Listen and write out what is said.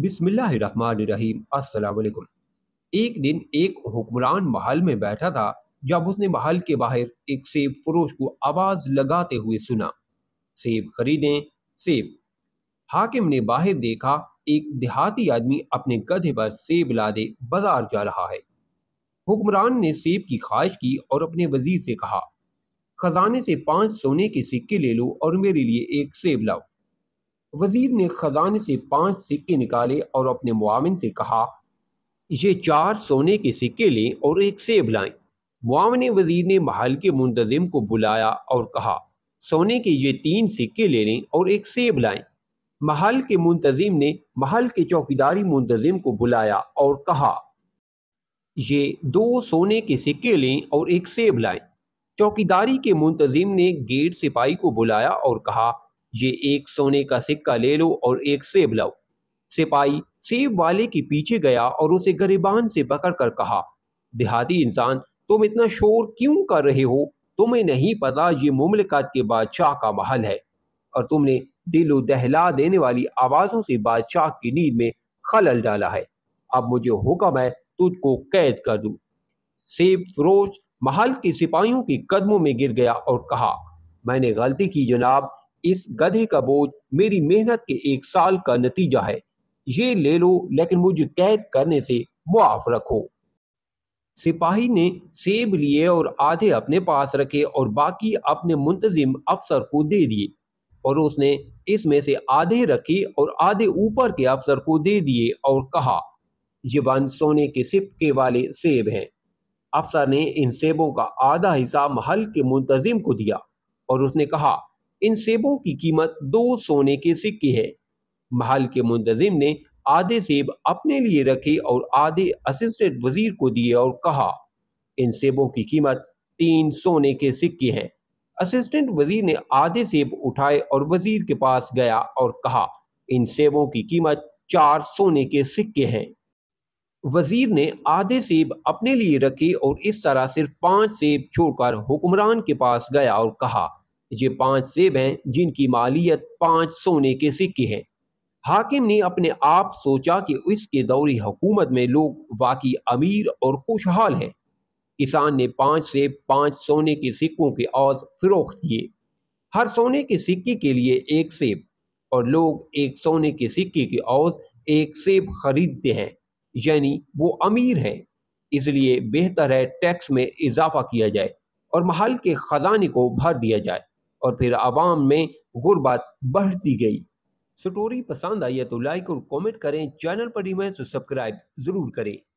बिस्मिल्लाहिर्रहमानिर्रहीम एक दिन एक हुक्मरान महल में बैठा था जब उसने महल के बाहर एक सेब फरोश को आवाज़ लगाते हुए सुना सेब खरीदें सेब हाकिम ने बाहर देखा एक देहाती आदमी अपने गधे पर सेब लादे बाजार जा रहा है हुक्मरान ने सेब की ख्वाहिश की और अपने वजीर से कहा खजाने से पांच सोने के सिक्के ले लो और मेरे लिए एक सेब लाओ वजीर ने खजाने से पांच सिक्के निकाले और अपने मुआविन से कहा ये चार सोने के सिक्के लें और एक सेब लाएं मुआवन वजीर ने महल के मुंतजिम को बुलाया और कहा सोने के ये तीन सिक्के ले लें और एक सेब लाएं महल के मुंतजिम ने महल के चौकीदारी मुंतजिम को बुलाया और कहा ये दो सोने के सिक्के लें और एक सेब लाएं चौकीदारी के मुंतजिम ने गेट सिपाही को बुलाया और कहा ये एक सोने का सिक्का ले लो और एक सेब लाओ सिपाही सेब वाले के पीछे गया और उसे गरीबान से पकड़ कर कहा देहाती इंसान तुम इतना शोर क्यों कर रहे हो तुम्हें नहीं पता ये मुमलिकात के बादशाह का महल है और तुमने दिलो दहला देने वाली आवाज़ों से बादशाह की नींद में खलल डाला है अब मुझे हुक्म है तुझको कैद कर दू सेब फरोज महल के सिपाहियों के कदमों में गिर गया और कहा मैंने गलती की जनाब इस गधे का बोझ मेरी मेहनत के एक साल का नतीजा है ये ले लो लेकिन मुझे कैद करने से मुआफ रखो सिपाही ने सेब लिए और आधे अपने पास रखे और बाकी अपने मुंतजिम अफसर को दे दिए और उसने इसमें से आधे रखे और आधे ऊपर के अफसर को दे दिए और कहा ये वन सोने के सिपके वाले सेब हैं अफसर ने इन सेबों का आधा हिस्सा महल के मुंतजिम को दिया और उसने कहा इन सेबों की कीमत दो सोने के सिक्के है महल के मुंतजिम ने आधे सेब अपने लिए रखे और आधे असिस्टेंट वजीर को दिए और कहा इन सेबों की कीमत तीन सोने के सिक्के हैं असिस्टेंट वजीर ने आधे सेब उठाए और वजीर के पास गया और कहा इन सेबों की कीमत चार सोने के सिक्के हैं वजीर ने आधे सेब अपने लिए रखे और इस तरह सिर्फ पांच सेब छोड़कर हुक्मरान के पास गया और कहा ये पांच सेब हैं जिनकी मालियत पांच सोने के सिक्के हैं हाकिम ने अपने आप सोचा कि उसके दौरी हुकूमत में लोग वाकई अमीर और खुशहाल हैं किसान ने पाँच से पाँच सोने के सिक्कों के औज फरोख दिए हर सोने के सिक्के के लिए एक सेब और लोग एक सोने के सिक्के के औज एक सेब खरीदते हैं यानी वो अमीर हैं इसलिए बेहतर है टैक्स में इजाफा किया जाए और महल के ख़जाने को भर दिया जाए और फिर आवाम में गुर्बत बढ़ती गई स्टोरी पसंद आई है तो लाइक और कमेंट करें चैनल पर ही मैं तो सब्सक्राइब ज़रूर करें